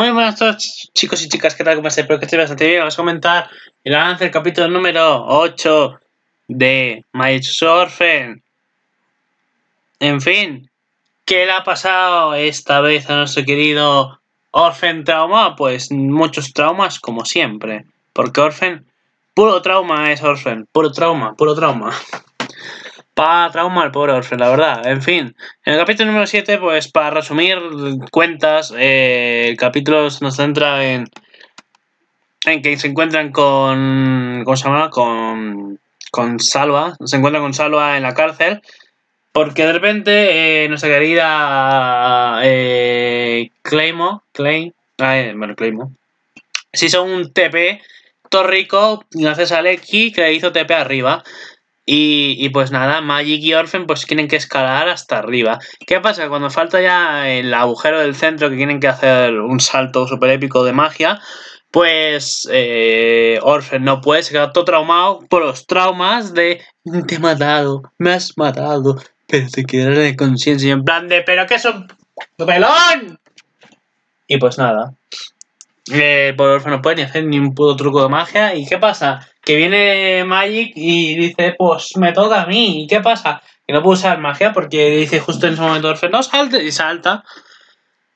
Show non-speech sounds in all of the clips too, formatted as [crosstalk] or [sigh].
Muy buenas a chicos y chicas, ¿qué tal? ¿Cómo estáis? Espero que estéis bastante bien. Vamos a comentar el avance del capítulo número 8 de My Orphan. En fin, ¿qué le ha pasado esta vez a nuestro querido Orphan Trauma? Pues muchos traumas, como siempre. Porque Orphan, puro trauma es Orphan, puro trauma, puro trauma para trauma al pobre Orfe, la verdad. En fin, en el capítulo número 7, pues para resumir cuentas, eh, el capítulo nos centra en, en que se encuentran con. ¿Cómo se llama? Con, con Salva. Se encuentran con Salva en la cárcel. Porque de repente eh, nuestra querida eh, Claymo. ay, ah, eh, bueno, Claymo se hizo un TP todo rico gracias a Leki que hizo TP arriba. Y, pues nada, Magic y Orphan pues tienen que escalar hasta arriba. ¿Qué pasa? Cuando falta ya el agujero del centro que tienen que hacer un salto super épico de magia, pues eh, Orphan no puede, se queda todo traumado por los traumas de te he matado, me has matado, pero te quedaré de conciencia en plan de pero que es un pelón. Y pues nada, eh, por Orphan no puede ni hacer ni un puto truco de magia. ¿Y qué pasa? que viene Magic y dice, pues me toca a mí, ¿y qué pasa? Que no puedo usar magia porque dice justo en ese momento Orfeo, no salte, y salta.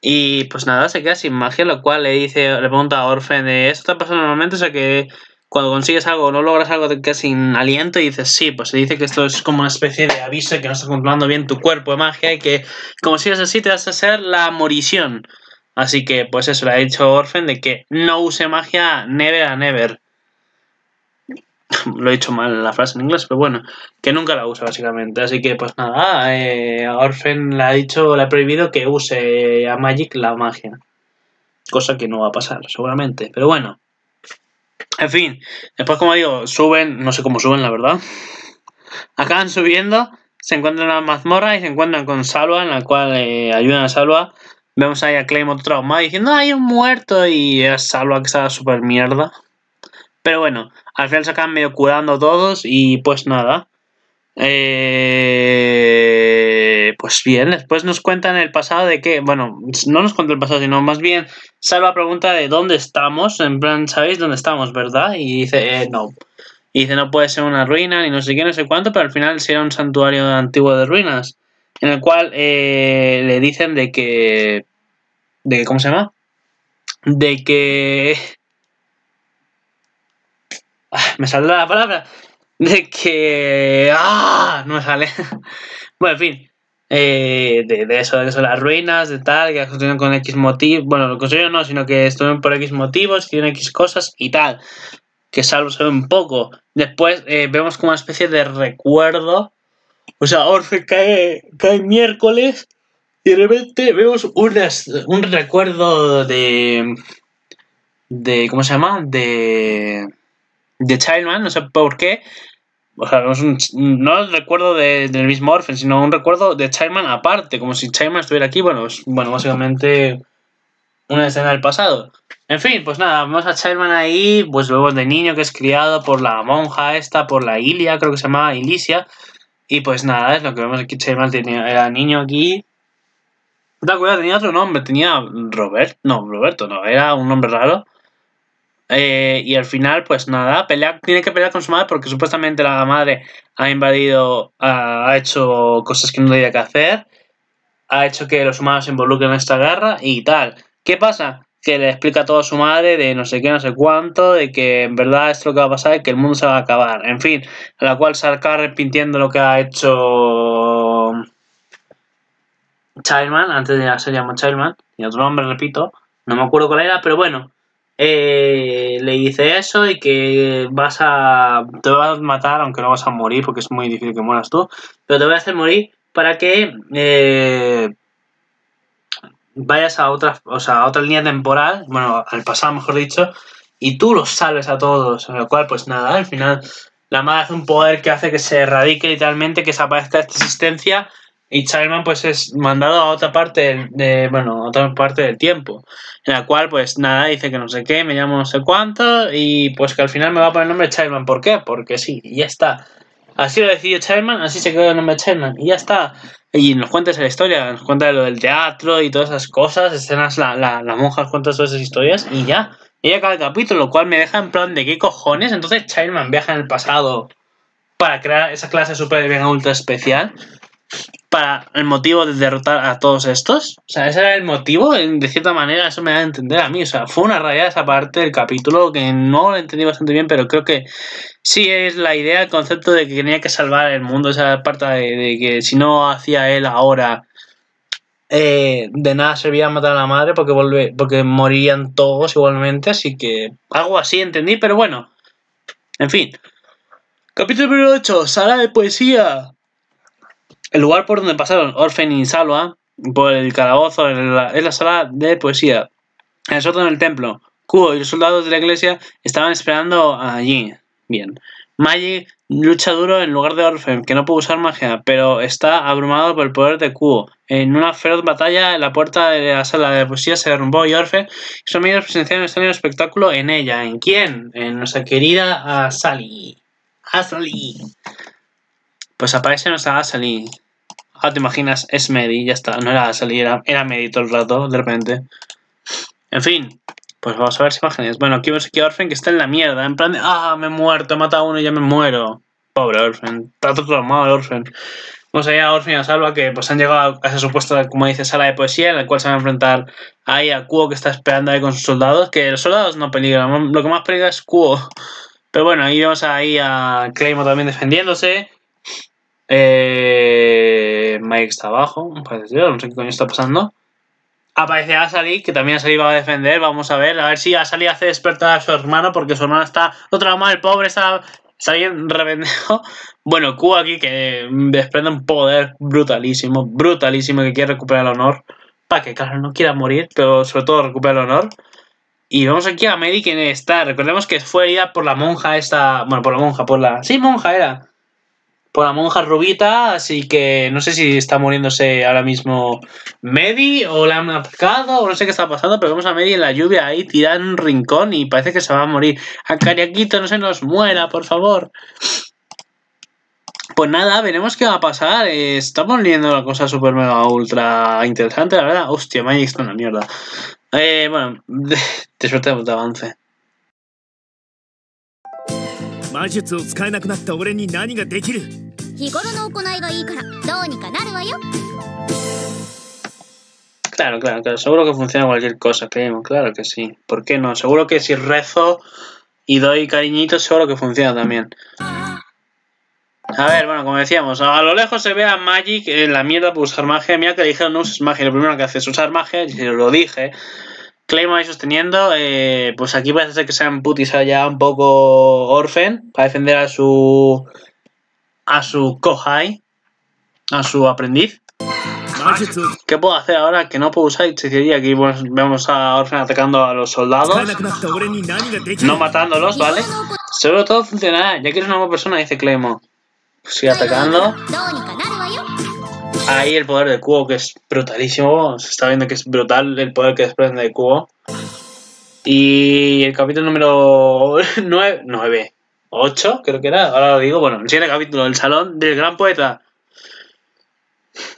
Y pues nada, se queda sin magia, lo cual le dice, le pregunta a Orfen, ¿esto está pasando normalmente? O sea que cuando consigues algo, no logras algo, te quedas sin aliento y dices, sí, pues se dice que esto es como una especie de aviso que no está controlando bien tu cuerpo de magia y que como sigues así te vas a hacer la morición. Así que pues eso le ha dicho Orfen de que no use magia never a never. [laughs] lo he dicho mal la frase en inglés, pero bueno, que nunca la usa básicamente. Así que pues nada, ah, eh, Orfen le ha dicho, le ha prohibido que use a Magic la magia. Cosa que no va a pasar, seguramente. Pero bueno. En fin, después como digo, suben, no sé cómo suben la verdad. Acaban subiendo, se encuentran en la mazmorra y se encuentran con Salva, en la cual eh, ayudan a Salva. Vemos ahí a Claymore trauma diciendo, hay un muerto y a Salva que está súper mierda. Pero bueno, al final se acaban medio curando todos y pues nada. Eh, pues bien, después nos cuentan el pasado de que, bueno, no nos cuentan el pasado, sino más bien Salva pregunta de dónde estamos, en plan, ¿sabéis dónde estamos, verdad? Y dice, eh, no. dice, no puede ser una ruina, ni no sé qué, no sé cuánto, pero al final será un santuario antiguo de ruinas, en el cual eh, le dicen de que, de que, ¿cómo se llama? De que Ah, me saldrá la palabra, de que... ¡Ah! No me sale. [laughs] bueno, en fin. Eh, de, eso, de eso, las ruinas, de tal, que estuvieron con X motivos, bueno, lo construyeron no, sino que estuvieron por X motivos, tienen X cosas y tal, que salvo un poco. Después eh, vemos como una especie de recuerdo, o sea, Orfe cae, cae miércoles y de repente vemos un recuerdo de... de ¿Cómo se llama? De de Childman, no sé por qué. O sea, no, es el recuerdo del mismo Orphan, sino un recuerdo de Childman aparte, como si Childman estuviera aquí. Bueno, bueno, básicamente una escena del pasado. En fin, pues nada, vemos a Childman ahí, pues luego de niño que es criado por la monja esta, por la Ilia, creo que se llamaba Ilicia. Y pues nada, es lo que vemos aquí, Childman tenía, era niño aquí. No te tenía otro nombre, tenía Robert, no, Roberto no, era un nombre raro. Eh, y al final, pues nada, pelea, tiene que pelear con su madre porque supuestamente la madre ha invadido, ha, hecho cosas que no tenía que hacer, ha hecho que los humanos se involucren en esta guerra y tal. ¿Qué pasa? Que le explica todo a su madre de no sé qué, no sé cuánto, de que en verdad esto lo que va a pasar y que el mundo se va a acabar. En fin, la cual se acaba arrepintiendo lo que ha hecho Childman, antes de se llama Childman, y otro nombre, repito, no me acuerdo cuál era, pero bueno, eh, le dice eso y que vas a te vas a matar aunque no vas a morir porque es muy difícil que mueras tú pero te voy a hacer morir para que eh, vayas a otra o sea, a otra línea temporal bueno al pasado mejor dicho y tú los salves a todos en lo cual pues nada al final la madre hace un poder que hace que se erradique literalmente que desaparezca esta existencia y Chairman pues es mandado a otra parte de, bueno, a otra parte del tiempo, en la cual pues nada, dice que no sé qué, me llamo no sé cuánto y pues que al final me va a poner el nombre Childman, ¿por qué? Porque sí, y ya está. Así lo decidió Childman, así se quedó el nombre Childman y ya está. Y nos cuenta la historia, nos cuenta lo del teatro y todas esas cosas, escenas, la, la, monja cuenta todas esas historias y ya. Y ya acaba capítulo, lo cual me deja en plan de qué cojones. Entonces Childman viaja en el pasado para crear esa clase super bien ultra especial para el motivo de derrotar a todos estos. O sea, ese era el motivo, de cierta manera, eso me da a entender a mí. O sea, fue una raya esa parte del capítulo que no lo entendí bastante bien, pero creo que sí es la idea, el concepto de que tenía que salvar el mundo, esa parte de, que si no hacía él ahora, eh, de nada servía matar a la madre porque, porque morirían todos igualmente, así que algo así entendí, pero bueno, en fin. Capítulo 8, sala de poesía. El lugar por donde pasaron Orfen y Salva, por el calabozo, es la, sala de poesía. El en el templo. Kuo y los soldados de la iglesia estaban esperando allí. Bien. magi lucha duro en lugar de Orphan, que no puede usar magia, pero está abrumado por el poder de Kuo. En una feroz batalla, la puerta de la sala de poesía se derrumbó y Orphan y sus amigos presenciaron un extraño espectáculo en ella. ¿En quién? En nuestra querida Asali. Ah, Asali. Ah, pues aparece nuestra salir Ah, te imaginas, es Medi, ya está. No era salir era, era Medi todo el rato, de repente. En fin, pues vamos a ver si imágenes. Bueno, aquí vemos a Orfen que está en la mierda. En plan de, ah, me he muerto, he matado a uno y ya me muero. Pobre Orfen, está todo traumado el Vamos allá a Orfen a Salva que pues han llegado a esa supuesta, como dice, sala de poesía en la cual se van a enfrentar ahí a Cuo que está esperando ahí con sus soldados. Que los soldados no peligran, lo que más peligra es Cuo. Pero bueno, ahí vemos ahí a Claymore también defendiéndose. Eh, Mike está abajo, no sé qué coño está pasando. Aparece Asali, que también Asali va a defender. Vamos a ver, a ver si Asali hace despertar a su hermano, porque su hermana está otra más, el pobre está, bien [laughs] revendido. Bueno, Q aquí que desprende un poder brutalísimo, brutalísimo, que quiere recuperar el honor. Para que, claro, no quiera morir, pero sobre todo recuperar el honor. Y vemos aquí a Medi, que está. Recordemos que fue herida por la monja esta. Bueno, por la monja, por la. Sí, monja era por la monja rubita, así que no sé si está muriéndose ahora mismo Medi o la han atacado o no sé qué está pasando, pero vemos a Medi en la lluvia ahí tiran un rincón y parece que se va a morir. A Cariaquito no se nos muera, por favor. Pues nada, veremos qué va a pasar. estamos leyendo la cosa super mega ultra interesante, la verdad. Hostia, Magic está una mierda. Eh, bueno, de, [laughs] de suerte avance. Claro, claro, claro. Seguro que funciona cualquier cosa, creemos Claro que sí. ¿Por qué no? Seguro que si rezo y doy cariñitos, seguro que funciona también. A ver, bueno, como decíamos, a lo lejos se ve a Magic en la mierda por usar magia. Mira que le dijeron no uses magia. Lo primero que haces es usar magia, y lo dije. Claymore ahí sosteniendo, eh, pues aquí parece ser que sean putis allá ya un poco Orfen para defender a su a su kohai, a su aprendiz. ¿Qué puedo hacer ahora que no puedo usar hechicería? Aquí pues, vemos a Orfen atacando a los soldados, no matándolos, ¿vale? Sobre todo funcionará, ya que eres una nueva persona, dice clemo Sigue atacando. Ahí el poder de Cubo, que es brutalísimo. Se está viendo que es brutal el poder que desprende de Cubo. Y el capítulo número 9, [laughs] 9 8, creo que era, ahora lo digo, bueno, el siguiente capítulo, el salón del gran poeta.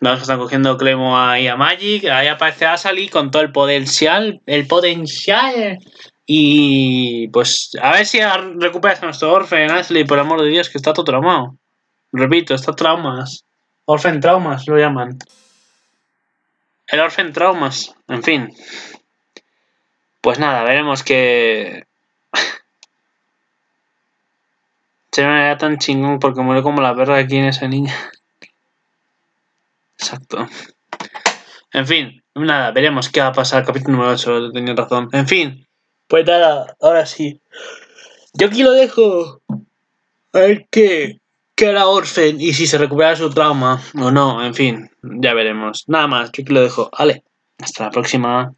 Vamos, están cogiendo Clemo ahí a Magic, ahí aparece Asali con todo el potencial, el potencial. Y pues a ver si recuperas a nuestro Orfen, Ashley, por amor de Dios, que está todo traumado. Repito, está traumas. Orfen traumas lo llaman. El Orfen traumas, en fin. Pues nada, veremos que... una me tan chingón porque muere como la perra aquí en esa niña. Exacto. En fin, nada, veremos qué va a pasar. Capítulo número 8, tenía razón. En fin, pues nada, ahora sí. Yo aquí lo dejo. A ver qué, qué era Orfen y si se recupera su trauma o no. En fin, ya veremos. Nada más, yo aquí lo dejo. Vale, hasta la próxima.